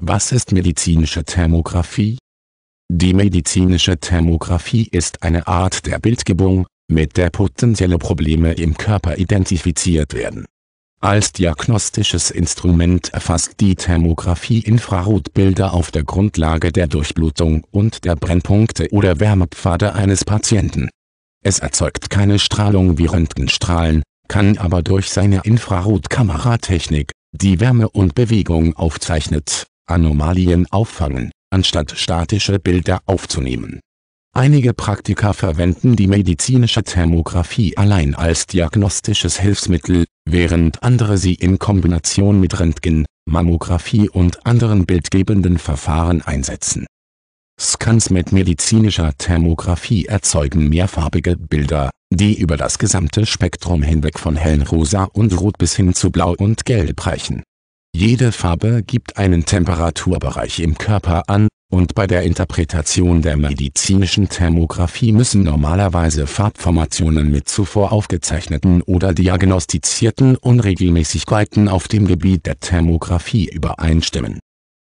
Was ist medizinische Thermographie? Die medizinische Thermographie ist eine Art der Bildgebung, mit der potenzielle Probleme im Körper identifiziert werden. Als diagnostisches Instrument erfasst die Thermographie Infrarotbilder auf der Grundlage der Durchblutung und der Brennpunkte oder Wärmepfade eines Patienten. Es erzeugt keine Strahlung wie Röntgenstrahlen, kann aber durch seine Infrarotkameratechnik die Wärme und Bewegung aufzeichnet Anomalien auffangen, anstatt statische Bilder aufzunehmen. Einige Praktiker verwenden die medizinische Thermografie allein als diagnostisches Hilfsmittel, während andere sie in Kombination mit Röntgen, Mammographie und anderen bildgebenden Verfahren einsetzen. Scans mit medizinischer Thermografie erzeugen mehrfarbige Bilder, die über das gesamte Spektrum hinweg von hellen Rosa und Rot bis hin zu Blau und Gelb reichen. Jede Farbe gibt einen Temperaturbereich im Körper an, und bei der Interpretation der medizinischen Thermographie müssen normalerweise Farbformationen mit zuvor aufgezeichneten oder diagnostizierten Unregelmäßigkeiten auf dem Gebiet der Thermographie übereinstimmen.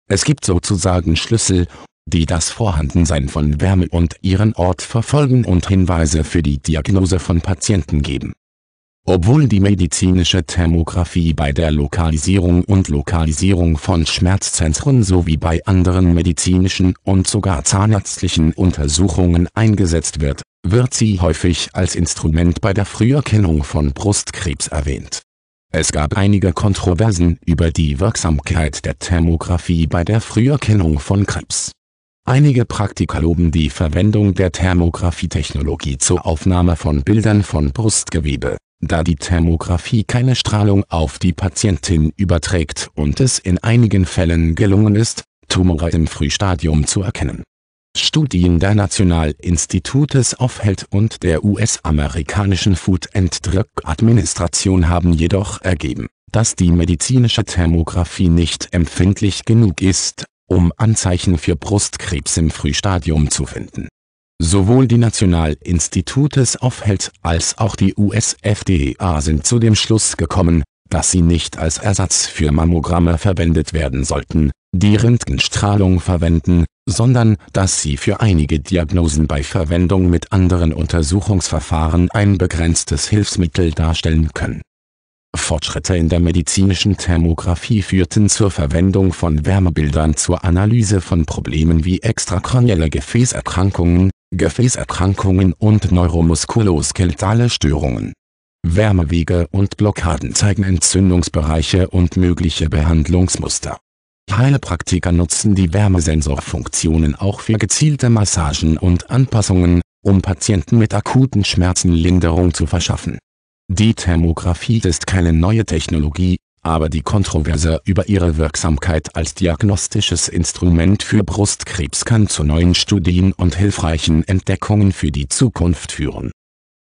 Es gibt sozusagen Schlüssel, die das Vorhandensein von Wärme und ihren Ort verfolgen und Hinweise für die Diagnose von Patienten geben obwohl die medizinische Thermographie bei der Lokalisierung und Lokalisierung von Schmerzzentren sowie bei anderen medizinischen und sogar zahnärztlichen Untersuchungen eingesetzt wird, wird sie häufig als Instrument bei der Früherkennung von Brustkrebs erwähnt. Es gab einige Kontroversen über die Wirksamkeit der Thermographie bei der Früherkennung von Krebs. Einige Praktiker loben die Verwendung der Thermografie-Technologie zur Aufnahme von Bildern von Brustgewebe da die Thermographie keine Strahlung auf die Patientin überträgt und es in einigen Fällen gelungen ist, Tumore im Frühstadium zu erkennen. Studien der Nationalinstitutes of Health und der US-amerikanischen Food and Drug Administration haben jedoch ergeben, dass die medizinische Thermographie nicht empfindlich genug ist, um Anzeichen für Brustkrebs im Frühstadium zu finden Sowohl die National Institutes of Health als auch die US-FDA sind zu dem Schluss gekommen, dass sie nicht als Ersatz für Mammogramme verwendet werden sollten, die Röntgenstrahlung verwenden, sondern dass sie für einige Diagnosen bei Verwendung mit anderen Untersuchungsverfahren ein begrenztes Hilfsmittel darstellen können. Fortschritte in der medizinischen Thermographie führten zur Verwendung von Wärmebildern zur Analyse von Problemen wie extrakranielle Gefäßerkrankungen, Gefäßerkrankungen und neuromuskuloskeletale Störungen. Wärmewege und Blockaden zeigen Entzündungsbereiche und mögliche Behandlungsmuster. Heilpraktiker nutzen die Wärmesensorfunktionen auch für gezielte Massagen und Anpassungen, um Patienten mit akuten Schmerzen Linderung zu verschaffen. Die Thermografie ist keine neue Technologie, aber die Kontroverse über ihre Wirksamkeit als diagnostisches Instrument für Brustkrebs kann zu neuen Studien und hilfreichen Entdeckungen für die Zukunft führen